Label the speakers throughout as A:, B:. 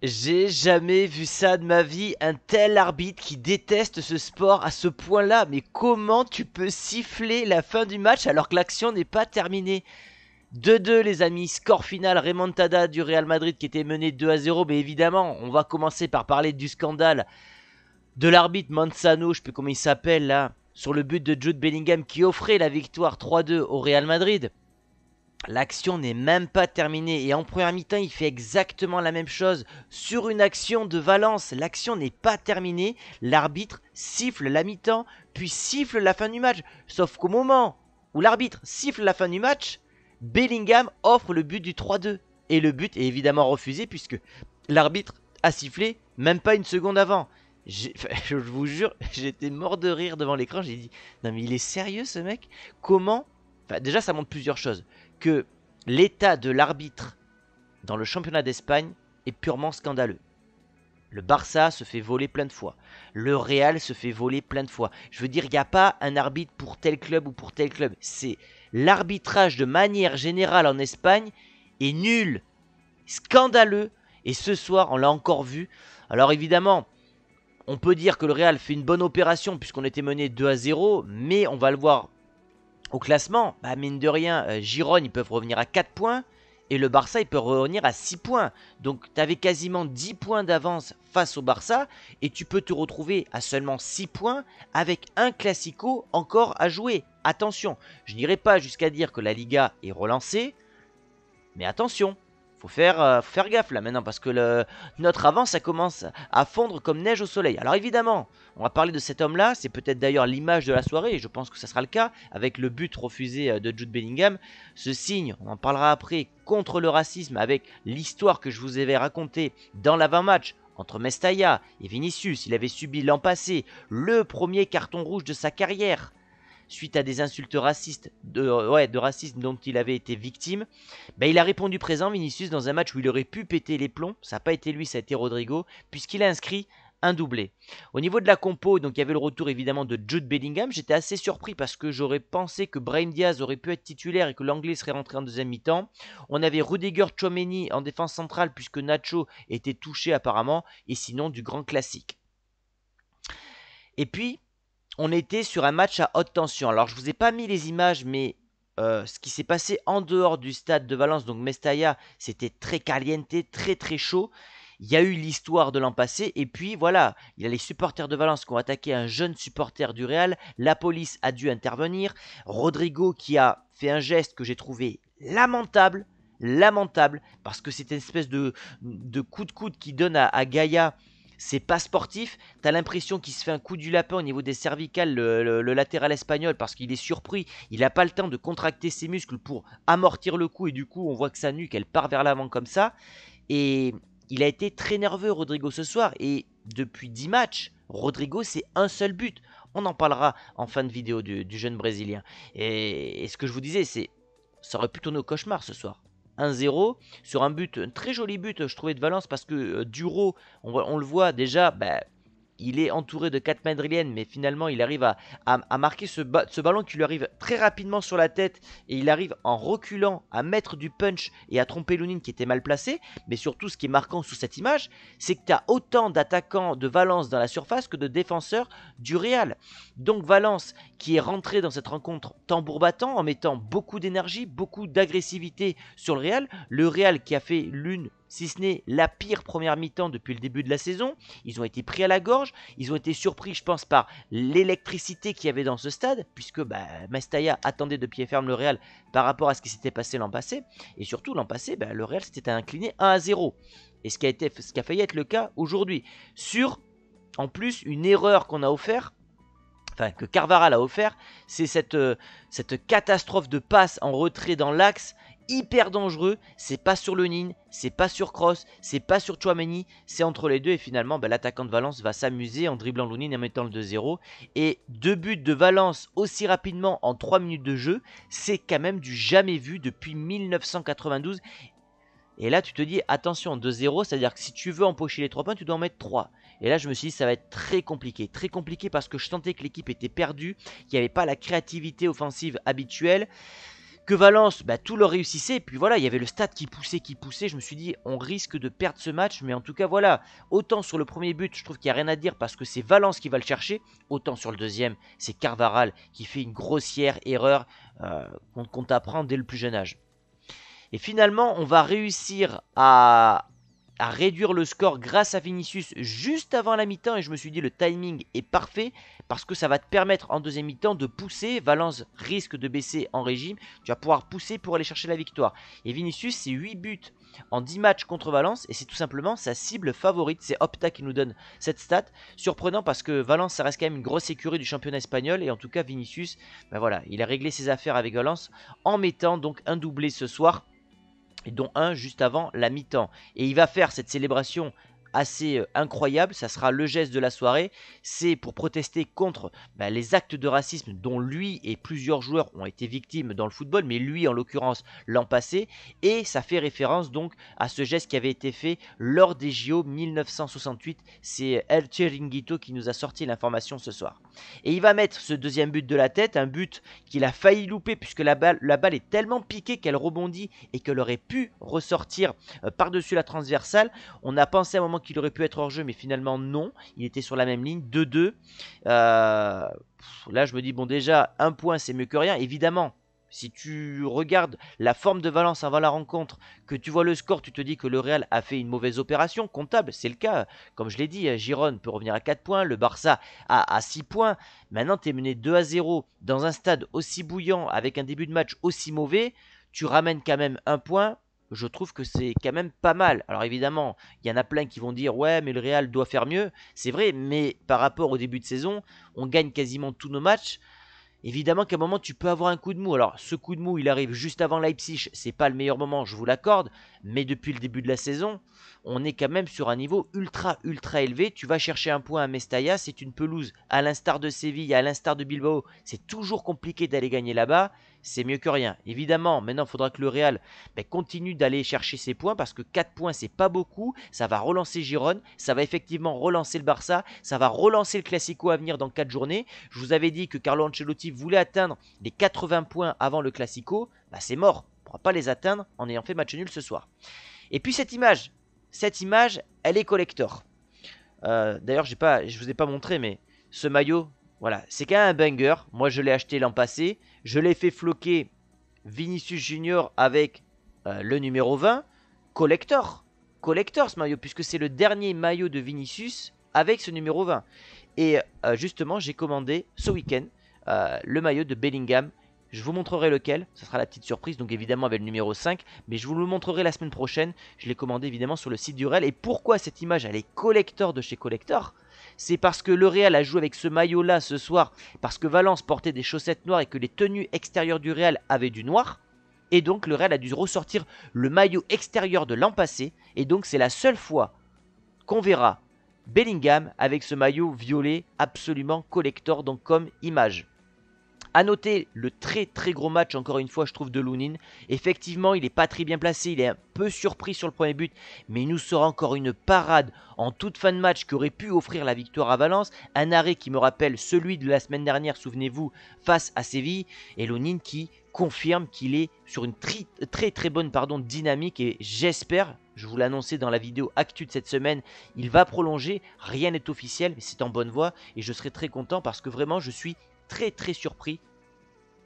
A: J'ai jamais vu ça de ma vie, un tel arbitre qui déteste ce sport à ce point-là. Mais comment tu peux siffler la fin du match alors que l'action n'est pas terminée 2-2 les amis, score final remontada du Real Madrid qui était mené 2 à 0. Mais évidemment, on va commencer par parler du scandale de l'arbitre Manzano, je sais plus comment il s'appelle là, sur le but de Jude Bellingham qui offrait la victoire 3-2 au Real Madrid. L'action n'est même pas terminée et en première mi-temps il fait exactement la même chose sur une action de Valence. L'action n'est pas terminée, l'arbitre siffle la mi-temps puis siffle la fin du match. Sauf qu'au moment où l'arbitre siffle la fin du match, Bellingham offre le but du 3-2 et le but est évidemment refusé puisque l'arbitre a sifflé même pas une seconde avant. Je vous jure, j'étais mort de rire devant l'écran. J'ai dit, non mais il est sérieux ce mec Comment déjà, ça montre plusieurs choses que l'état de l'arbitre dans le championnat d'Espagne est purement scandaleux. Le Barça se fait voler plein de fois. Le Real se fait voler plein de fois. Je veux dire, il n'y a pas un arbitre pour tel club ou pour tel club. C'est l'arbitrage de manière générale en Espagne est nul, scandaleux. Et ce soir, on l'a encore vu. Alors évidemment, on peut dire que le Real fait une bonne opération puisqu'on était mené 2 à 0, mais on va le voir au classement, bah, mine de rien, euh, Giron, ils peuvent revenir à 4 points. Et le Barça, il peut revenir à 6 points. Donc, tu avais quasiment 10 points d'avance face au Barça. Et tu peux te retrouver à seulement 6 points avec un Classico encore à jouer. Attention, je n'irai pas jusqu'à dire que la Liga est relancée. Mais attention, faut faire, euh, faire gaffe là maintenant parce que notre avance, ça commence à fondre comme neige au soleil. Alors évidemment, on va parler de cet homme là, c'est peut-être d'ailleurs l'image de la soirée et je pense que ça sera le cas avec le but refusé euh, de Jude Bellingham. Ce signe, on en parlera après, contre le racisme avec l'histoire que je vous avais racontée dans l'avant-match entre Mestalla et Vinicius. Il avait subi l'an passé le premier carton rouge de sa carrière suite à des insultes racistes, de, euh, de racisme dont il avait été victime, ben, il a répondu présent Vinicius dans un match où il aurait pu péter les plombs, ça n'a pas été lui, ça a été Rodrigo, puisqu'il a inscrit un doublé. Au niveau de la compo, donc il y avait le retour évidemment de Jude Bellingham. J'étais assez surpris parce que j'aurais pensé que Brahim Diaz aurait pu être titulaire et que l'anglais serait rentré en deuxième mi-temps. On avait Rudiger Chomeni en défense centrale puisque Nacho était touché apparemment et sinon du grand classique. Et puis, on était sur un match à haute tension. Alors je ne vous ai pas mis les images, mais euh, ce qui s'est passé en dehors du stade de Valence, donc Mestalla, c'était très caliente, très très chaud. Il y a eu l'histoire de l'an passé, et puis voilà, il y a les supporters de Valence qui ont attaqué un jeune supporter du Real, la police a dû intervenir, Rodrigo qui a fait un geste que j'ai trouvé lamentable, lamentable, parce que c'est une espèce de, de, coup de coude qui donne à, à Gaïa c'est pas sportif. T'as l'impression qu'il se fait un coup du lapin au niveau des cervicales, le, latéral espagnol, parce qu'il est surpris. Il n'a pas le temps de contracter ses muscles pour amortir le coup, et du coup, on voit que sa nuque, elle part vers l'avant comme ça. Et il a été très nerveux, Rodrigo, ce soir. Et depuis 10 matchs, Rodrigo, c'est un seul but. On en parlera en fin de vidéo du, jeune Brésilien. Et, et ce que je vous disais, c'est ça aurait pu tourner au cauchemar ce soir. 1-0 sur un but, un très joli but, je trouvais de Valence parce que euh, Duro, on, le voit déjà, bah, il est entouré de 4 madrilènes, mais finalement il arrive à, marquer ce, ce, ballon qui lui arrive très rapidement sur la tête et il arrive en reculant à mettre du punch et à tromper Lounine qui était mal placé. Mais surtout, ce qui est marquant sous cette image, c'est que tu as autant d'attaquants de Valence dans la surface que de défenseurs du Real. Donc Valence qui est rentré dans cette rencontre tambour battant en mettant beaucoup d'énergie, beaucoup d'agressivité sur le Real. Le Real qui a fait l'une si ce n'est la pire première mi-temps depuis le début de la saison. Ils ont été pris à la gorge, ils ont été surpris, je pense, par l'électricité qu'il y avait dans ce stade, puisque bah, attendait de pied ferme le Real par rapport à ce qui s'était passé l'an passé. Et surtout, l'an passé, bah, le Real s'était incliné 1 à 0. Et ce qui a, été, ce failli être le cas aujourd'hui. Sur, en plus, une erreur qu'on a offert Enfin, que Carvara l'a offert, c'est cette, euh, cette, catastrophe de passe en retrait dans l'axe hyper dangereux. C'est pas sur le c'est pas sur Cross, c'est pas sur Chouameni, c'est entre les deux. Et finalement, bah, l'attaquant de Valence va s'amuser en dribblant Lounine et en mettant le 2-0. Et deux buts de Valence aussi rapidement en 3 minutes de jeu, c'est quand même du jamais vu depuis 1992. Et là, tu te dis, attention, 2-0, c'est-à-dire que si tu veux empocher les 3 points, tu dois en mettre 3. Et là, je me suis dit, ça va être très compliqué. Très compliqué parce que je sentais que l'équipe était perdue, qu'il n'y avait pas la créativité offensive habituelle que Valence, bah, tout le réussissait. Et puis voilà, il y avait le stade qui poussait, qui poussait. Je me suis dit, on risque de perdre ce match. Mais en tout cas, voilà. Autant sur le premier but, je trouve qu'il n'y a rien à dire parce que c'est Valence qui va le chercher. Autant sur le deuxième, c'est Carvaral qui fait une grossière erreur euh, qu'on compte dès le plus jeune âge. Et finalement, on va réussir à, à réduire le score grâce à Vinicius juste avant la mi-temps et je me suis dit le timing est parfait parce que ça va te permettre en deuxième mi-temps de pousser. Valence risque de baisser en régime, tu vas pouvoir pousser pour aller chercher la victoire. Et Vinicius, c'est 8 buts en 10 matchs contre Valence et c'est tout simplement sa cible favorite. C'est Opta qui nous donne cette stat. Surprenant parce que Valence, ça reste quand même une grosse écurie du championnat espagnol et en tout cas Vinicius, ben voilà, il a réglé ses affaires avec Valence en mettant donc un doublé ce soir et dont un juste avant la mi-temps. Et il va faire cette célébration assez euh, incroyable, ça sera le geste de la soirée, c'est pour protester contre bah, les actes de racisme dont lui et plusieurs joueurs ont été victimes dans le football, mais lui en l'occurrence l'an passé, et ça fait référence donc à ce geste qui avait été fait lors des JO 1968, c'est euh, El Chiringuito qui nous a sorti l'information ce soir. Et il va mettre ce deuxième but de la tête, un but qu'il a failli louper puisque la balle, la balle est tellement piquée qu'elle rebondit et qu'elle aurait pu ressortir euh, par-dessus la transversale, on a pensé à un moment qu'il aurait pu être hors jeu, mais finalement non, il était sur la même ligne, 2-2. Euh, là, je me dis, bon, déjà, un point, c'est mieux que rien, évidemment. Si tu regardes la forme de Valence avant la rencontre, que tu vois le score, tu te dis que le Real a fait une mauvaise opération comptable, c'est le cas. Comme je l'ai dit, Giron peut revenir à 4 points, le Barça à, à 6 points. Maintenant, tu es mené 2 à 0 dans un stade aussi bouillant, avec un début de match aussi mauvais, tu ramènes quand même un point je trouve que c'est quand même pas mal. Alors évidemment, il y en a plein qui vont dire ouais, mais le Real doit faire mieux. C'est vrai, mais par rapport au début de saison, on gagne quasiment tous nos matchs. Évidemment qu'à un moment tu peux avoir un coup de mou. Alors ce coup de mou, il arrive juste avant Leipzig, c'est pas le meilleur moment, je vous l'accorde, mais depuis le début de la saison, on est quand même sur un niveau ultra ultra élevé. Tu vas chercher un point à Mestalla, c'est une pelouse à l'instar de Séville, à l'instar de Bilbao, c'est toujours compliqué d'aller gagner là-bas c'est mieux que rien. Évidemment, maintenant, il faudra que le Real ben, continue d'aller chercher ses points parce que 4 points, c'est pas beaucoup. Ça va relancer Gironne, ça va effectivement relancer le Barça, ça va relancer le Classico à venir dans 4 journées. Je vous avais dit que Carlo Ancelotti voulait atteindre les 80 points avant le Classico. Bah c'est mort, on ne pourra pas les atteindre en ayant fait match nul ce soir. Et puis cette image, cette image, elle est collector. Euh, d'ailleurs, je ne vous ai pas montré, mais ce maillot voilà, c'est quand même un banger. Moi, je l'ai acheté l'an passé. Je l'ai fait floquer Vinicius Junior avec euh, le numéro 20. Collector. Collector ce maillot, puisque c'est le dernier maillot de Vinicius avec ce numéro 20. Et euh, justement, j'ai commandé ce week-end euh, le maillot de Bellingham. Je vous montrerai lequel, ce sera la petite surprise, donc évidemment avec le numéro 5, mais je vous le montrerai la semaine prochaine. Je l'ai commandé évidemment sur le site du REL. Et pourquoi cette image, elle est collector de chez Collector c'est parce que le Real a joué avec ce maillot-là ce soir, parce que Valence portait des chaussettes noires et que les tenues extérieures du Real avaient du noir. Et donc le Real a dû ressortir le maillot extérieur de l'an passé. Et donc c'est la seule fois qu'on verra Bellingham avec ce maillot violet absolument collector, donc comme image. A noter le très très gros match, encore une fois, je trouve, de Lounine. Effectivement, il n'est pas très bien placé, il est un peu surpris sur le premier but, mais il nous sera encore une parade en toute fin de match qui aurait pu offrir la victoire à Valence. Un arrêt qui me rappelle celui de la semaine dernière, souvenez-vous, face à Séville. Et Lounine qui confirme qu'il est sur une très très, bonne dynamique et j'espère, je vous l'annonçais dans la vidéo actuelle de cette semaine, il va prolonger, rien n'est officiel, mais c'est en bonne voie et je serai très content parce que vraiment je suis très très surpris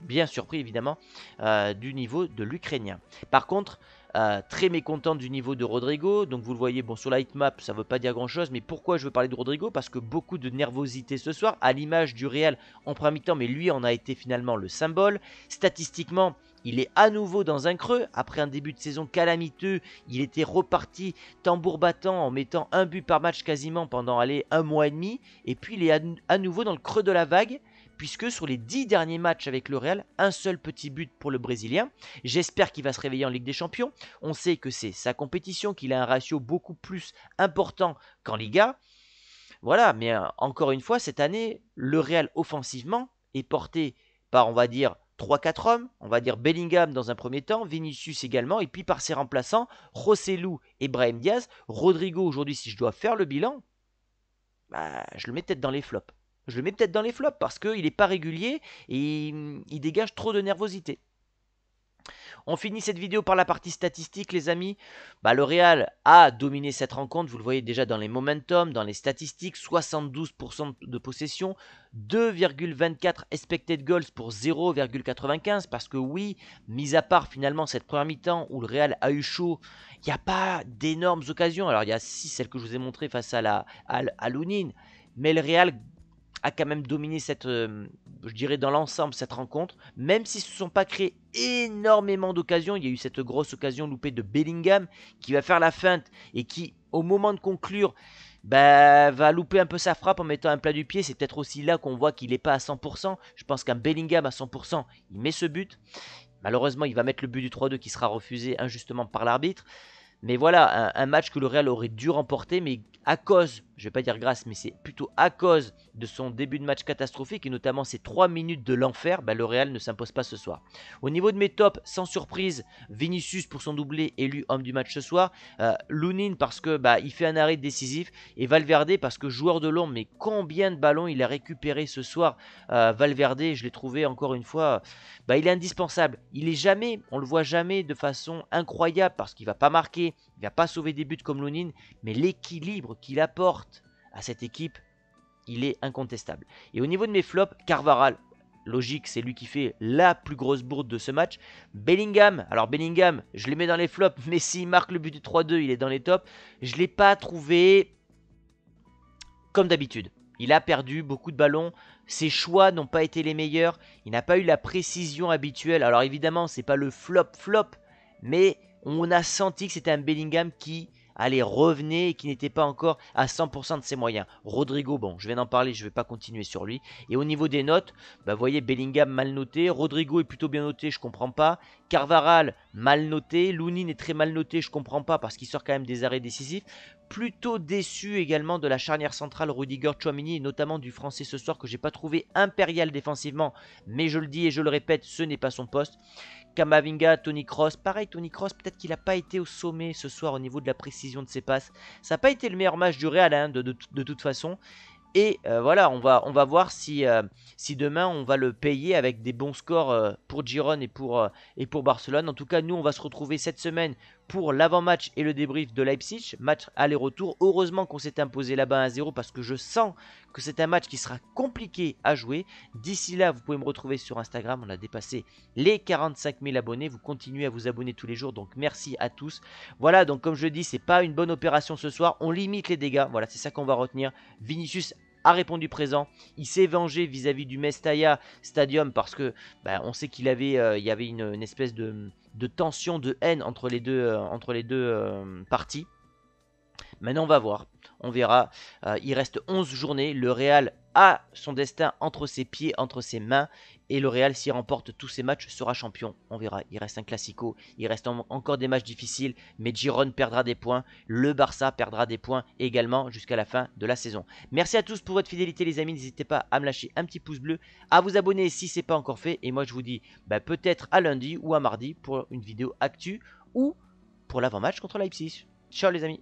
A: bien surpris évidemment euh, du niveau de l'Ukrainien. Par contre, euh, très mécontent du niveau de Rodrigo. Donc vous le voyez, bon sur la Map, ça ne veut pas dire grand-chose, mais pourquoi je veux parler de Rodrigo Parce que beaucoup de nervosité ce soir, à l'image du Real en premier temps mais lui en a été finalement le symbole. Statistiquement, il est à nouveau dans un creux. Après un début de saison calamiteux, il était reparti tambour battant en mettant un but par match quasiment pendant aller un mois et demi. Et puis il est à nouveau dans le creux de la vague puisque sur les 10 derniers matchs avec le Real, un seul petit but pour le Brésilien. J'espère qu'il va se réveiller en Ligue des Champions. On sait que c'est sa compétition, qu'il a un ratio beaucoup plus important qu'en Liga. Voilà, mais euh, encore une fois, cette année, le Real offensivement est porté par, on va dire, 3-4 hommes, on va dire Bellingham dans un premier temps, Vinicius également, et puis par ses remplaçants, Rossellou et Brahim Diaz. Rodrigo, aujourd'hui, si je dois faire le bilan, bah, je le mets peut-être dans les flops. Je le mets peut-être dans les flops parce qu'il n'est pas régulier et il, dégage trop de nervosité. On finit cette vidéo par la partie statistique, les amis. Bah, le Real a dominé cette rencontre, vous le voyez déjà dans les momentum, dans les statistiques, 72% de possession, 2,24 expected goals pour 0,95, parce que oui, mis à part finalement cette première mi-temps où le Real a eu chaud, il n'y a pas d'énormes occasions. Alors il y a 6, celles que je vous ai montrées face à la à, à mais le Real a quand même dominé cette, euh, je dirais dans l'ensemble, cette rencontre. Même s'ils ne se sont pas créés énormément d'occasions, il y a eu cette grosse occasion loupée de Bellingham qui va faire la feinte et qui, au moment de conclure, bah, va louper un peu sa frappe en mettant un plat du pied. C'est peut-être aussi là qu'on voit qu'il n'est pas à 100%. Je pense qu'un Bellingham à 100%, il met ce but. Malheureusement, il va mettre le but du 3-2 qui sera refusé injustement par l'arbitre. Mais voilà, un, un match que le Real aurait dû remporter, mais à cause je vais pas dire grâce, mais c'est plutôt à cause de son début de match catastrophique et notamment ses 3 minutes de l'enfer, bah, le Real ne s'impose pas ce soir. Au niveau de mes tops, sans surprise, Vinicius pour son doublé élu homme du match ce soir, euh, parce que bah, il fait un arrêt décisif et Valverde parce que joueur de l'ombre, mais combien de ballons il a récupéré ce soir euh, Valverde, je l'ai trouvé encore une fois, bah, il est indispensable. Il est jamais, on le voit jamais de façon incroyable parce qu'il va pas marquer, il va pas sauver des buts comme Lounine, mais l'équilibre qu'il apporte à cette équipe, il est incontestable. Et au niveau de mes flops, Carvaral, logique, c'est lui qui fait la plus grosse bourde de ce match. Bellingham, alors Bellingham, je les mets dans les flops, mais s'il marque le but du 3-2, il est dans les tops. Je ne l'ai pas trouvé comme d'habitude. Il a perdu beaucoup de ballons, ses choix n'ont pas été les meilleurs, il n'a pas eu la précision habituelle. Alors évidemment, c'est pas le flop flop, mais on a senti que c'était un Bellingham qui allait revenir et qui n'était pas encore à 100% de ses moyens. Rodrigo, bon, je viens d'en parler, je ne vais pas continuer sur lui. Et au niveau des notes, vous bah, voyez Bellingham mal noté, Rodrigo est plutôt bien noté, je ne comprends pas. Carvaral, mal noté. Lounine est très mal noté, je comprends pas parce qu'il sort quand même des arrêts décisifs. Plutôt déçu également de la charnière centrale Rudiger Chouamini et notamment du français ce soir que j'ai pas trouvé impérial défensivement. Mais je le dis et je le répète, ce n'est pas son poste. Kamavinga, Tony Cross. Pareil, Tony Cross, peut-être qu'il n'a pas été au sommet ce soir au niveau de la précision de ses passes. Ça n'a pas été le meilleur match du Real hein, de toute façon. Et euh, voilà, on va, on va voir si, euh, si demain on va le payer avec des bons scores euh, pour Giron et pour, et pour Barcelone. En tout cas, nous, on va se retrouver cette semaine pour l'avant-match et le débrief de Leipzig, match aller-retour. Heureusement qu'on s'est imposé là-bas à 0 parce que je sens que c'est un match qui sera compliqué à jouer. D'ici là, vous pouvez me retrouver sur Instagram. On a dépassé les 45 000 abonnés. Vous continuez à vous abonner tous les jours, donc merci à tous. Voilà, donc comme je dis, ce n'est pas une bonne opération ce soir. On limite les dégâts. Voilà, c'est ça qu'on va retenir. Vinicius a répondu présent. Il s'est vengé vis-à-vis du Mestaya Stadium parce que bah, on sait qu'il avait, euh, il y avait une, espèce de, tension, de haine entre les deux, euh, entre les deux euh, parties. Maintenant, on va voir. On verra. Euh, il reste 11 journées. Le Real a son destin entre ses pieds, entre ses mains. Et le Real, s'il remporte tous ses matchs, sera champion. On verra. Il reste un classico. Il reste encore des matchs difficiles. Mais Giron perdra des points. Le Barça perdra des points également jusqu'à la fin de la saison. Merci à tous pour votre fidélité, les amis. N'hésitez pas à me lâcher un petit pouce bleu, à vous abonner si ce n'est pas encore fait. Et moi, je vous dis bah, peut-être à lundi ou à mardi pour une vidéo actu ou pour l'avant-match contre Leipzig. Ciao, les amis.